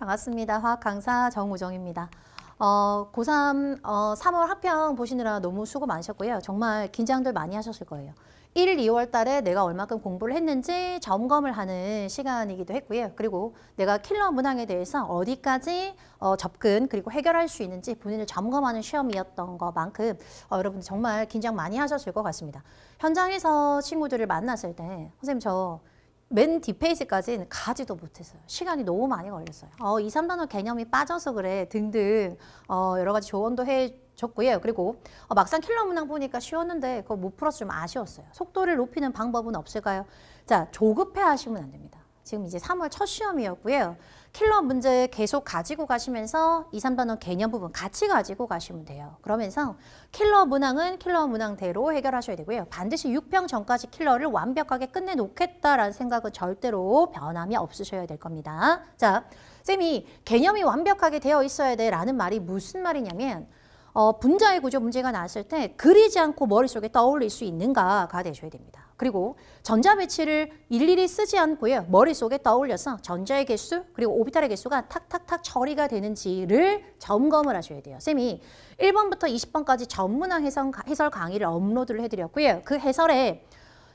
반갑습니다. 화학 강사 정우정입니다. 어, 고3 어, 3월 합평 보시느라 너무 수고 많으셨고요. 정말 긴장들 많이 하셨을 거예요. 1, 2월 달에 내가 얼마큼 공부를 했는지 점검을 하는 시간이기도 했고요. 그리고 내가 킬러 문항에 대해서 어디까지 어, 접근 그리고 해결할 수 있는지 본인을 점검하는 시험이었던 것만큼 어, 여러분 정말 긴장 많이 하셨을 것 같습니다. 현장에서 친구들을 만났을 때 선생님 저맨 뒷페이지까지는 가지도 못했어요. 시간이 너무 많이 걸렸어요. 어, 2, 3단원 개념이 빠져서 그래 등등 어, 여러 가지 조언도 해줬고요. 그리고 어, 막상 킬러 문항 보니까 쉬웠는데 그거 못 풀어서 좀 아쉬웠어요. 속도를 높이는 방법은 없을까요? 자, 조급해 하시면 안 됩니다. 지금 이제 3월 첫 시험이었고요. 킬러 문제 계속 가지고 가시면서 2, 3단원 개념 부분 같이 가지고 가시면 돼요. 그러면서 킬러 문항은 킬러 문항대로 해결하셔야 되고요. 반드시 6평 전까지 킬러를 완벽하게 끝내놓겠다라는 생각은 절대로 변함이 없으셔야 될 겁니다. 자, 쌤이 개념이 완벽하게 되어 있어야 돼라는 말이 무슨 말이냐면 어, 분자의 구조 문제가 나왔을 때 그리지 않고 머릿속에 떠올릴 수 있는가가 되셔야 됩니다. 그리고 전자 배치를 일일이 쓰지 않고요. 머릿속에 떠올려서 전자의 개수 그리고 오비탈의 개수가 탁탁탁 처리가 되는지를 점검을 하셔야 돼요. 쌤이 1번부터 20번까지 전문화 해설, 해설 강의를 업로드를 해드렸고요. 그 해설에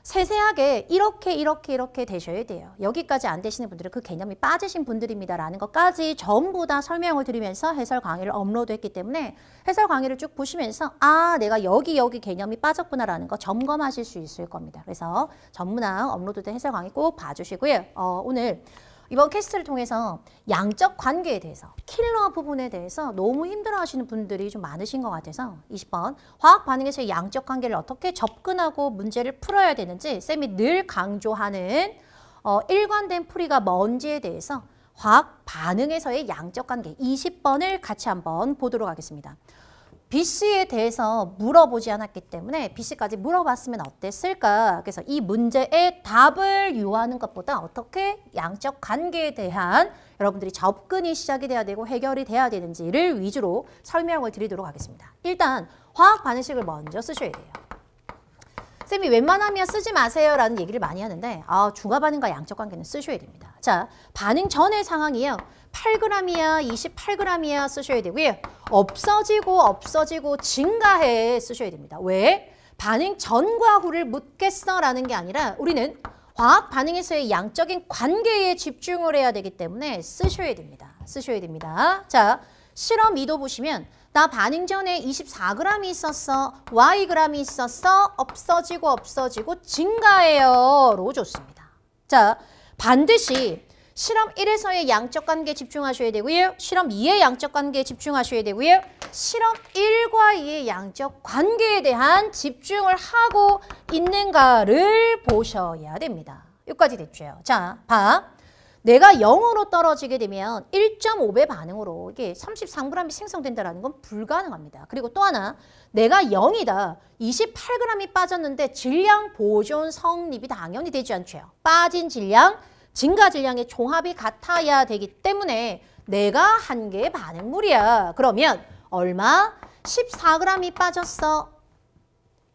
세세하게 이렇게 이렇게 이렇게 되셔야 돼요. 여기까지 안 되시는 분들은 그 개념이 빠지신 분들입니다라는 것까지 전부 다 설명을 드리면서 해설 강의를 업로드했기 때문에 해설 강의를 쭉 보시면서 아 내가 여기 여기 개념이 빠졌구나라는 거 점검하실 수 있을 겁니다. 그래서 전문화 업로드된 해설 강의 꼭 봐주시고요. 어, 오늘 이번 캐스트를 통해서 양적 관계에 대해서 킬러 부분에 대해서 너무 힘들어하시는 분들이 좀 많으신 것 같아서 20번 화학 반응에서 양적 관계를 어떻게 접근하고 문제를 풀어야 되는지 쌤이 늘 강조하는 어, 일관된 풀이가 뭔지에 대해서 화학 반응에서의 양적 관계 20번을 같이 한번 보도록 하겠습니다. B 씨에 대해서 물어보지 않았기 때문에 B 씨까지 물어봤으면 어땠을까? 그래서 이 문제의 답을 요하는 것보다 어떻게 양적 관계에 대한 여러분들이 접근이 시작이 돼야 되고 해결이 돼야 되는지를 위주로 설명을 드리도록 하겠습니다. 일단 화학 반응식을 먼저 쓰셔야 돼요. 선생님이 웬만하면 쓰지 마세요 라는 얘기를 많이 하는데 아, 중화 반응과 양적 관계는 쓰셔야 됩니다. 자, 반응 전의 상황이에요. 8g이야, 28g이야 쓰셔야 되고요. 예, 없어지고 없어지고 증가해 쓰셔야 됩니다. 왜? 반응 전과 후를 묻겠어 라는 게 아니라 우리는 화학 반응에서의 양적인 관계에 집중을 해야 되기 때문에 쓰셔야 됩니다. 쓰셔야 됩니다. 자, 실험 2도 보시면 나 반응 전에 24g이 있었어. yg이 있었어. 없어지고 없어지고 증가해요. 로 좋습니다. 자, 반드시 실험 1에서의 양적 관계에 집중하셔야 되고요. 실험 2의 양적 관계에 집중하셔야 되고요. 실험 1과 2의 양적 관계에 대한 집중을 하고 있는가를 보셔야 됩니다. 여기까지 됐죠. 자, 봐. 내가 0으로 떨어지게 되면 1.5배 반응으로 이게 33g이 생성된다는 건 불가능합니다. 그리고 또 하나 내가 0이다. 28g이 빠졌는데 질량 보존 성립이 당연히 되지 않죠. 빠진 질량, 증가 질량의 종합이 같아야 되기 때문에 내가 한 개의 반응물이야. 그러면 얼마? 14g이 빠졌어.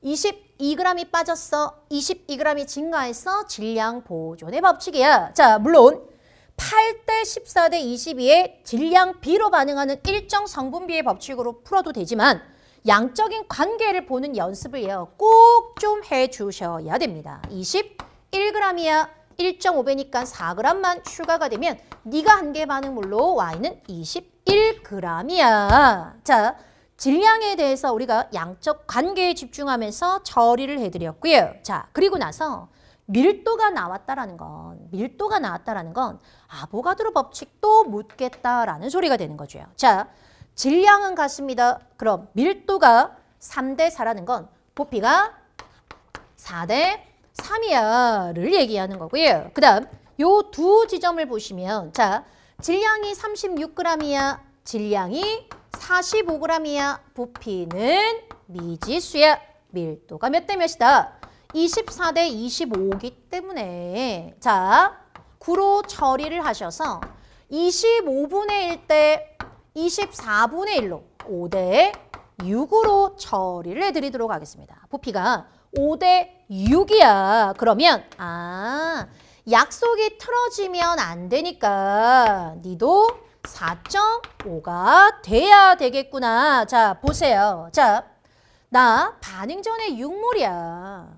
22g이 빠졌어. 22g이 증가해서 질량 보존의 법칙이야. 자, 물론 8대 14대 22의 질량 B로 반응하는 일정 성분비의 법칙으로 풀어도 되지만 양적인 관계를 보는 연습을요. 꼭좀 해주셔야 됩니다. 21g이야 1.5배니까 4g만 추가가 되면 네가 한개 반응물로 Y는 21g이야. 자, 질량에 대해서 우리가 양적 관계에 집중하면서 처리를 해드렸고요. 자, 그리고 나서 밀도가 나왔다라는 건 밀도가 나왔다라는 건 아보가드로 법칙도 묻겠다라는 소리가 되는 거죠. 자, 질량은 같습니다. 그럼 밀도가 3대 4라는 건 부피가 4대 3이야를 얘기하는 거고요. 그 다음 요 두 지점을 보시면 자 질량이 36g이야 질량이 45g이야 부피는 미지수야 밀도가 몇 대 몇이다 24대 25기 때문에 자구로 처리를 하셔서 25분의 1대 24분의 1로 5대 6으로 처리를 해드리도록 하겠습니다. 부피가 5대 6이야. 그러면 아 약속이 틀어지면 안 되니까 니도 4.5가 돼야 되겠구나. 자 보세요. 자 나 반응 전에 육몰이야.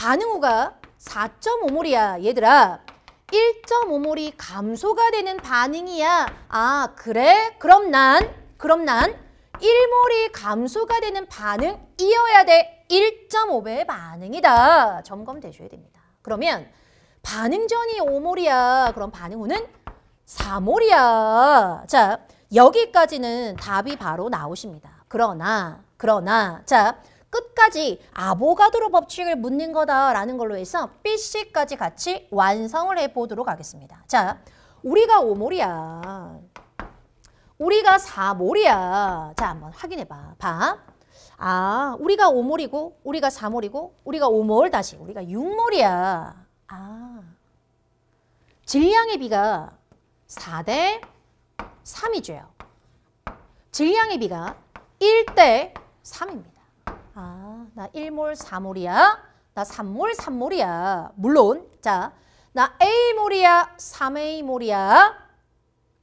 반응호가 4.5몰이야. 얘들아 1.5몰이 감소가 되는 반응이야. 아 그래? 그럼 난 그럼 난 1몰이 감소가 되는 반응이어야 돼. 1.5배의 반응이다. 점검되셔야 됩니다. 그러면 반응 전이 5몰이야. 그럼 반응 후는 4몰이야. 자, 여기까지는 답이 바로 나오십니다. 그러나, 그러나, 자, 끝까지 아보가드로 법칙을 묻는 거다라는 걸로 해서 BC까지 같이 완성을 해보도록 하겠습니다. 자, 우리가 오몰이야 우리가 사몰이야 자, 한번 확인해봐. 봐. 아, 우리가 오몰이고 우리가 사몰이고 우리가 오몰 다시, 우리가 육몰이야 아, 질량의 비가 4대 3이죠. 질량의 비가 1대 3입니다. 나 1몰 4몰이야. 나 3몰 3몰이야. 물론 자, 나 A몰이야. 3A몰이야.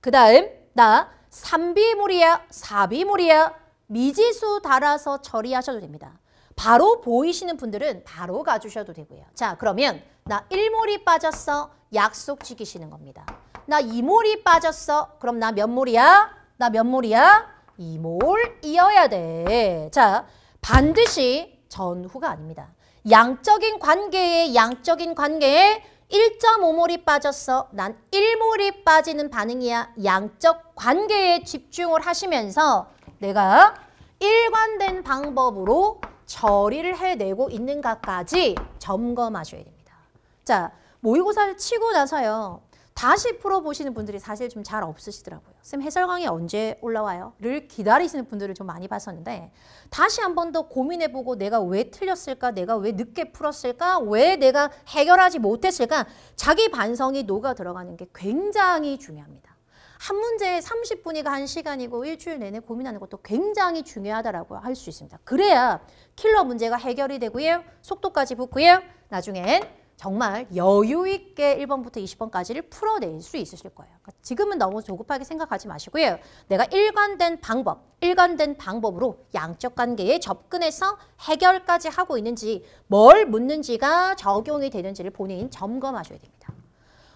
그다음 나 3B몰이야. 4B몰이야. 미지수 달아서 처리하셔도 됩니다. 바로 보이시는 분들은 바로 가주셔도 되고요. 자 그러면 나 1몰이 빠졌어 약속 지키시는 겁니다. 나 2몰이 빠졌어 그럼 나 몇 몰이야? 나 몇 몰이야? 2몰이어야 돼. 자 반드시 전후가 아닙니다. 양적인 관계에 양적인 관계에 1.5몰이 빠졌어. 난 1몰이 빠지는 반응이야. 양적 관계에 집중을 하시면서 내가 일관된 방법으로 처리를 해내고 있는가까지 점검하셔야 됩니다. 자, 모의고사를 치고 나서요. 다시 풀어보시는 분들이 사실 좀 잘 없으시더라고요. 쌤 해설 강의 언제 올라와요? 를 기다리시는 분들을 좀 많이 봤었는데 다시 한 번 더 고민해보고 내가 왜 틀렸을까? 내가 왜 늦게 풀었을까? 왜 내가 해결하지 못했을까? 자기 반성이 녹아 들어가는 게 굉장히 중요합니다. 한 문제에 30분이가 한 시간이고 일주일 내내 고민하는 것도 굉장히 중요하다라고 할 수 있습니다. 그래야 킬러 문제가 해결이 되고요. 속도까지 붙고요. 나중엔 정말 여유 있게 1번부터 20번까지를 풀어낼 수 있으실 거예요. 그러니까 지금은 너무 조급하게 생각하지 마시고요. 내가 일관된 방법, 일관된 방법으로 양적 관계에 접근해서 해결까지 하고 있는지 뭘 묻는지가 적용이 되는지를 본인 점검하셔야 됩니다.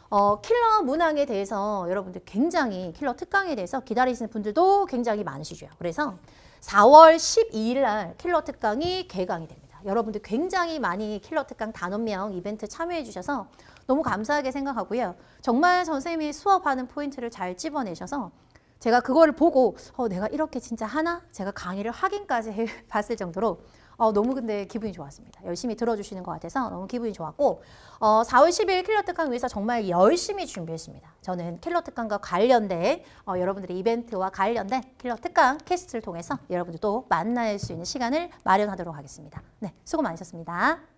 어, 킬러 문항에 대해서 여러분들 굉장히 킬러 특강에 대해서 기다리시는 분들도 굉장히 많으시죠. 그래서 4월 12일 날 킬러 특강이 개강이 됩니다. 여러분들 굉장히 많이 킬러 특강 단원명 이벤트 참여해 주셔서 너무 감사하게 생각하고요. 정말 선생님이 수업하는 포인트를 잘 집어내셔서 제가 그거를 보고 어, 내가 이렇게 진짜 하나? 제가 강의를 확인까지 해봤을 정도로 어, 너무 근데 기분이 좋았습니다. 열심히 들어주시는 것 같아서 너무 기분이 좋았고 어, 4월 10일 킬러 특강 위해서 정말 열심히 준비했습니다. 저는 킬러 특강과 관련된 어, 여러분들의 이벤트와 관련된 킬러 특강 캐스트를 통해서 여러분들 도 만날 수 있는 시간을 마련하도록 하겠습니다. 네, 수고 많으셨습니다.